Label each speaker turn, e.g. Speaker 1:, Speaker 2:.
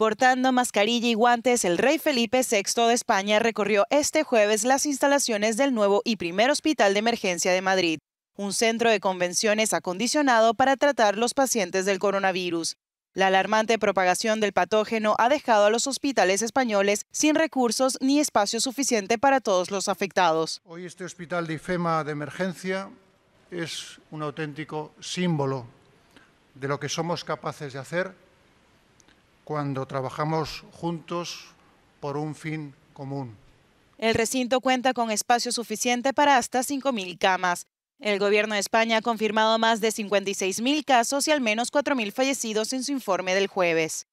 Speaker 1: Portando mascarilla y guantes, el rey Felipe VI de España recorrió este jueves las instalaciones del nuevo y primer hospital de emergencia de Madrid, un centro de convenciones acondicionado para tratar los pacientes del coronavirus. La alarmante propagación del patógeno ha dejado a los hospitales españoles sin recursos ni espacio suficiente
Speaker 2: para todos los afectados. Hoy este hospital de Fema de emergencia es un auténtico símbolo de lo que somos capaces de hacer cuando trabajamos juntos por un fin común.
Speaker 1: El recinto cuenta con espacio suficiente para hasta 5.000 camas. El gobierno de España ha confirmado más de 56.000 casos y al menos 4.000 fallecidos en su informe del jueves.